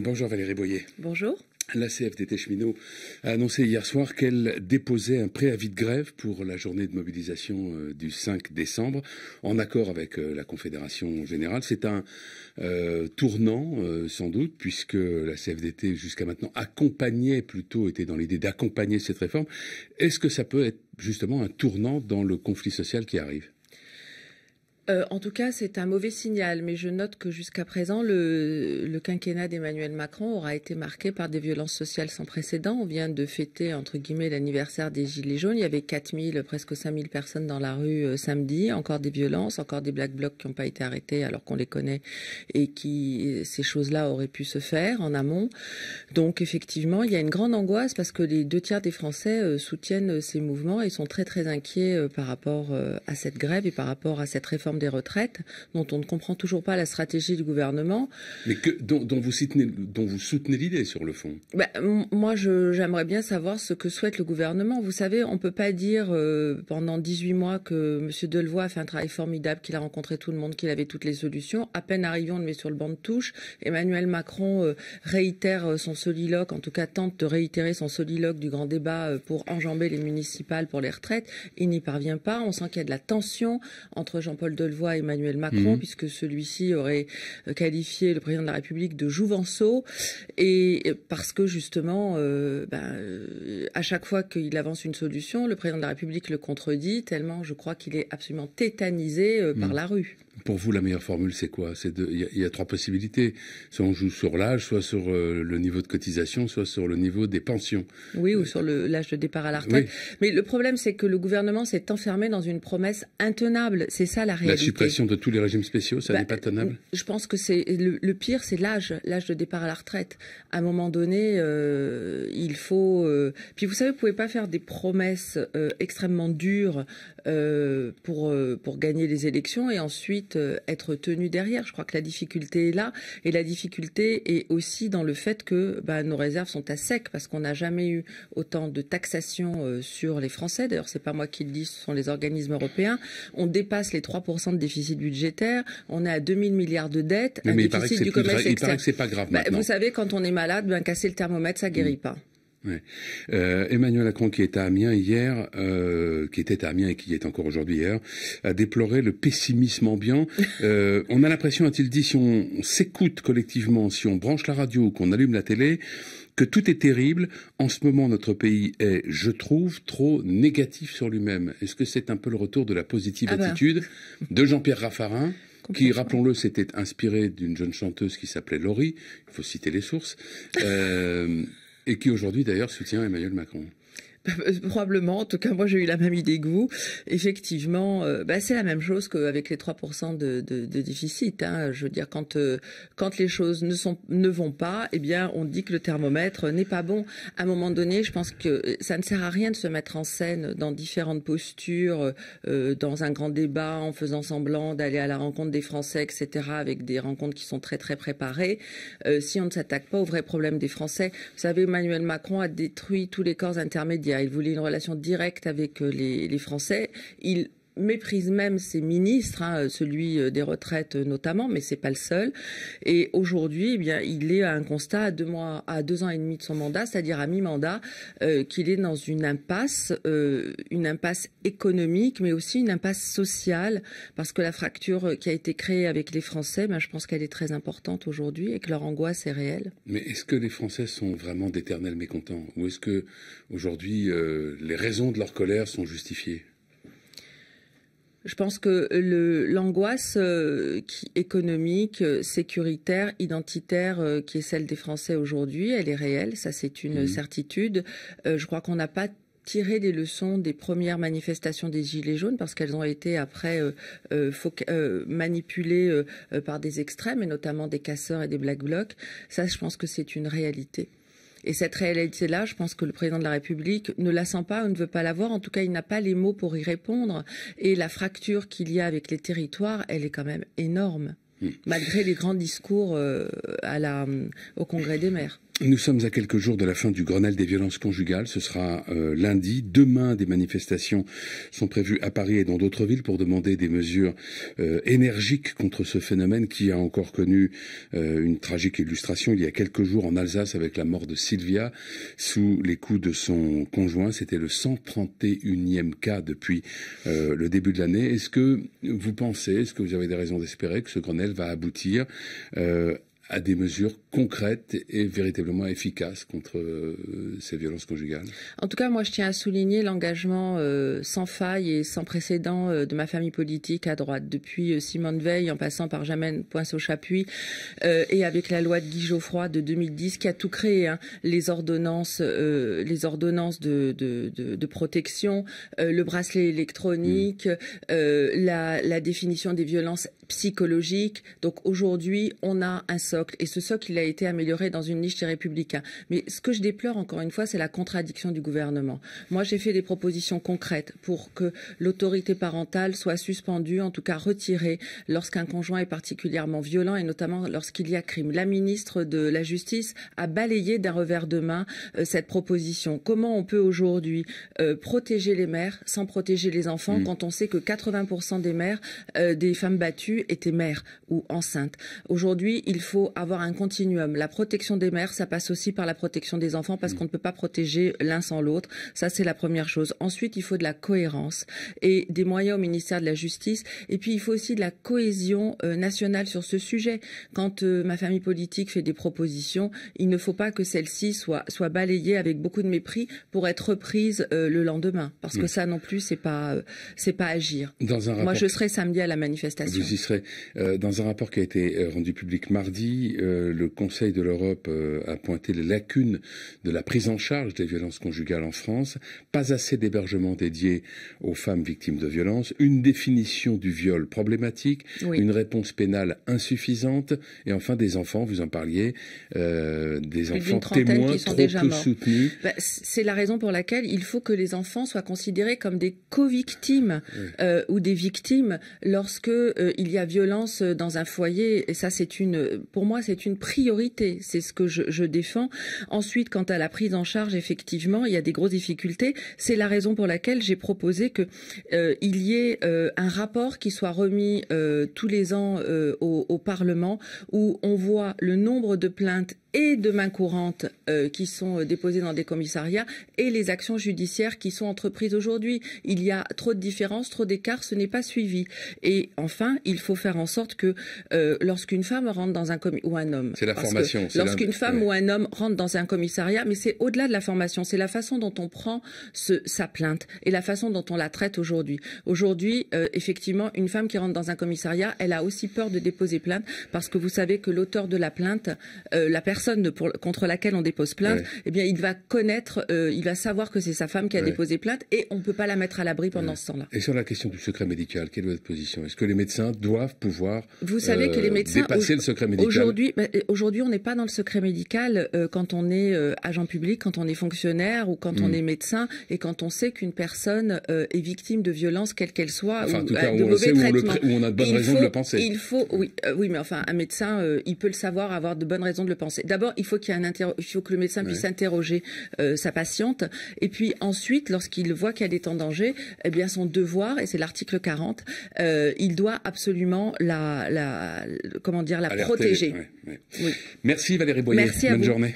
Bonjour Valérie Boyer. Bonjour. La CFDT Cheminot a annoncé hier soir qu'elle déposait un préavis de grève pour la journée de mobilisation euh, du 5 décembre, en accord avec euh, la Confédération Générale. C'est un euh, tournant, sans doute, puisque la CFDT, jusqu'à maintenant, accompagnait plutôt, était dans l'idée d'accompagner cette réforme. Est-ce que ça peut être justement un tournant dans le conflit social qui arrive euh, en tout cas, c'est un mauvais signal, mais je note que jusqu'à présent, le, quinquennat d'Emmanuel Macron aura été marqué par des violences sociales sans précédent. On vient de fêter, entre guillemets, l'anniversaire des Gilets jaunes. Il y avait 4000, presque 5000 personnes dans la rue euh, samedi. Encore des violences, encore des black blocs qui n'ont pas été arrêtés alors qu'on les connaît et qui, euh, ces choses-là auraient pu se faire en amont. Donc, effectivement, il y a une grande angoisse parce que les deux tiers des Français soutiennent ces mouvements et sont très, très inquiets par rapport à cette grève et par rapport à cette réforme des retraites, dont on ne comprend toujours pas la stratégie du gouvernement. Mais dont, vous soutenez, dont vous soutenez l'idée sur le fond ben, Moi, j'aimerais bien savoir ce que souhaite le gouvernement. Vous savez, on ne peut pas dire euh, pendant 18 mois que M. Delevoye a fait un travail formidable, qu'il a rencontré tout le monde, qu'il avait toutes les solutions. À peine arrivé, on le met sur le banc de touche. Emmanuel Macron euh, réitère euh, son soliloque, en tout cas tente de réitérer son soliloque du grand débat pour enjamber les municipales pour les retraites. Il n'y parvient pas. On sent qu'il y a de la tension entre Jean-Paul Delevoye le voit Emmanuel Macron, mhm. puisque celui-ci aurait euh, qualifié le président de la République de jouvenceau, et euh, parce que justement, euh, ben, à chaque fois qu'il avance une solution, le président de la République le contredit, tellement je crois qu'il est absolument tétanisé par mhm. la rue pour vous, la meilleure formule, c'est quoi C'est Il y, a trois possibilités. Soit on joue sur l'âge, soit sur euh, le niveau de cotisation, soit sur le niveau des pensions. Oui, ou euh, sur l'âge de départ à la retraite. Mais le problème, c'est que le gouvernement s'est enfermé dans une promesse intenable. C'est ça la réalité. La suppression de tous les régimes spéciaux, ça bah, n'est pas tenable. Euh, je pense que c'est le, pire, c'est l'âge, l'âge de départ à la retraite. À un moment donné, il faut. Puis vous savez, vous pouvez pas faire des promesses extrêmement dures euh, pour, euh, pour gagner les élections et ensuite euh, être tenu derrière. Je crois que la difficulté est là et la difficulté est aussi dans le fait que bah, nos réserves sont à sec parce qu'on n'a jamais eu autant de taxation sur les Français. D'ailleurs, c'est pas moi qui le dis, ce sont les organismes européens. On dépasse les 3% de déficit budgétaire. On est à 2000 milliards de dettes. mais il paraît que du c'est pas grave. Bah, vous savez, quand on est malade, ben, casser le thermomètre, ça guérit mm. pas. Euh, Emmanuel Macron, qui était à Amiens hier, euh, qui était à Amiens et qui est encore aujourd'hui hier, a déploré le pessimisme ambiant. Euh, on a l'impression, a-t-il dit, si on, s'écoute collectivement, si on branche la radio ou qu'on allume la télé, que tout est terrible. En ce moment, notre pays est, je trouve, trop négatif sur lui-même. Est-ce que c'est un peu le retour de la positive ah ben. attitude de Jean-Pierre Raffarin qui, rappelons-le, s'était inspiré d'une jeune chanteuse qui s'appelait Laurie, il faut citer les sources, et qui aujourd'hui d'ailleurs soutient Emmanuel Macron. probablement. En tout cas, moi, j'ai eu la même idée que vous. Effectivement, euh, bah, c'est la même chose qu'avec les 3% de, de, déficit. Hein. Je veux dire, quand euh, quand les choses ne sont ne vont pas, eh bien, on dit que le thermomètre n'est pas bon. À un moment donné, je pense que euh, ça ne sert à rien de se mettre en scène dans différentes postures, dans un grand débat, en faisant semblant d'aller à la rencontre des Français, etc., avec des rencontres qui sont très très préparées. si on ne s'attaque pas aux vrais problèmes des Français, vous savez, Emmanuel Macron a détruit tous les corps intermédiaires il voulait une relation directe avec euh, les, Français méprise même ses ministres, hein, celui euh, des retraites euh, notamment, mais ce n'est pas le seul. Et aujourd'hui, eh bien, il est à un constat à deux mois, à deux ans et demi de son mandat, c'est-à-dire à mi-mandat, euh, qu'il est dans une impasse, une impasse économique, mais aussi une impasse sociale, parce que la fracture qui a été créée avec les Français, ben, je pense qu'elle est très importante aujourd'hui et que leur angoisse est réelle. Mais est-ce que les Français sont vraiment d'éternels mécontents, ou est-ce que aujourd'hui les raisons de leur colère sont justifiées je pense que l'angoisse euh, économique, sécuritaire, identitaire euh, qui est celle des Français aujourd'hui, elle est réelle, ça c'est une mmh. certitude. Euh, je crois qu'on n'a pas tiré des leçons des premières manifestations des Gilets jaunes parce qu'elles ont été après manipulées par des extrêmes et notamment des casseurs et des black blocs. Ça, je pense que c'est une réalité. Et cette réalité-là, je pense que le président de la République ne la sent pas ou ne veut pas la voir. En tout cas, il n'a pas les mots pour y répondre. Et la fracture qu'il y a avec les territoires, elle est quand même énorme, mm. malgré les grands discours euh, au Congrès des maires. Nous sommes à quelques jours de la fin du Grenelle des violences conjugales. Ce sera euh, lundi. Demain, des manifestations sont prévues à Paris et dans d'autres villes pour demander des mesures euh, énergiques contre ce phénomène qui a encore connu euh, une tragique illustration il y a quelques jours en Alsace avec la mort de Sylvia sous les coups de son conjoint. C'était le 131e cas depuis le début de l'année. Est-ce que vous pensez, est-ce que vous avez des raisons d'espérer que ce Grenelle va aboutir à des mesures concrètes et véritablement efficaces contre euh, ces violences conjugales. En tout cas, moi, je tiens à souligner l'engagement euh, sans faille et sans précédent euh, de ma famille politique à droite, depuis Simone Veil, en passant par Jamène Poinceau-Chapuis, et avec la loi de Guy Geoffroy de 2010, qui a tout créé, hein. les ordonnances, les ordonnances de, protection, le bracelet électronique, la, définition des violences psychologiques. Donc aujourd'hui, on a un sol et ce socle, a été amélioré dans une niche des républicains. Mais ce que je déplore, encore une fois, c'est la contradiction du gouvernement. Moi, j'ai fait des propositions concrètes pour que l'autorité parentale soit suspendue, en tout cas retirée, lorsqu'un conjoint est particulièrement violent, et notamment lorsqu'il y a crime. La ministre de la Justice a balayé d'un revers de main euh, cette proposition. Comment on peut aujourd'hui euh, protéger les mères sans protéger les enfants mm. quand on sait que 80% des mères, euh, des femmes battues étaient mères ou enceintes Aujourd'hui, il faut avoir un continuum. La protection des mères, ça passe aussi par la protection des enfants parce mm. qu'on ne peut pas protéger l'un sans l'autre. Ça, c'est la première chose. Ensuite, il faut de la cohérence et des moyens au ministère de la Justice. Et puis, il faut aussi de la cohésion euh, nationale sur ce sujet. Quand euh, ma famille politique fait des propositions, il ne faut pas que celles-ci soient, balayées avec beaucoup de mépris pour être reprises euh, le lendemain. Parce que mm. ça non plus, c'est pas, pas agir. Moi, je serai samedi à la manifestation. Je y serez. dans un rapport qui a été rendu public mardi, euh, le Conseil de l'Europe euh, a pointé les lacunes de la prise en charge des violences conjugales en France, pas assez d'hébergement dédié aux femmes victimes de violences, une définition du viol problématique, une réponse pénale insuffisante, et enfin des enfants, vous en parliez, euh, des enfants témoins trop peu soutenus. Bah, c'est la raison pour laquelle il faut que les enfants soient considérés comme des co-victimes ou des victimes lorsque il y a violence dans un foyer, et ça c'est une, pour moi, c'est une priorité. C'est ce que je, défends. Ensuite, quant à la prise en charge, effectivement, il y a des grosses difficultés. C'est la raison pour laquelle j'ai proposé que euh, il y ait euh, un rapport qui soit remis euh, tous les ans au, Parlement, où on voit le nombre de plaintes et de mains courantes qui sont déposées dans des commissariats et les actions judiciaires qui sont entreprises aujourd'hui. Il y a trop de différences, trop d'écarts, ce n'est pas suivi. Et enfin, il faut faire en sorte que lorsqu'une femme rentre dans un commissariat, ou un homme. C'est la formation. Lorsqu'une femme ou un homme rentre dans un commissariat, mais c'est au-delà de la formation, c'est la façon dont on prend ce, sa plainte et la façon dont on la traite aujourd'hui. Aujourd'hui, euh, effectivement, une femme qui rentre dans un commissariat, elle a aussi peur de déposer plainte parce que vous savez que l'auteur de la plainte, euh, la personne contre laquelle on dépose plainte, eh bien, il va connaître, euh, il va savoir que c'est sa femme qui a déposé plainte et on ne peut pas la mettre à l'abri pendant ce temps-là. Et sur la question du secret médical, quelle est votre position Est-ce que les médecins doivent pouvoir vous savez que les médecins dépasser le secret médical euh, aujourd'hui, on n'est pas dans le secret médical euh, quand on est euh, agent public, quand on est fonctionnaire ou quand on mm. est médecin et quand on sait qu'une personne est victime de violence quelle qu'elle soit enfin, tout cas, de on mauvais traitements. Où, on a de bonnes de le penser. Il faut, oui, oui, mais enfin, un médecin, il peut le savoir, avoir de bonnes raisons de le penser. D'abord, il faut qu'il il faut que le médecin puisse interroger sa patiente et puis ensuite, lorsqu'il voit qu'elle est en danger, eh bien son devoir et c'est l'article 40, il doit absolument la, la, comment dire, la protéger. Merci Valérie Boyer. Bonne journée.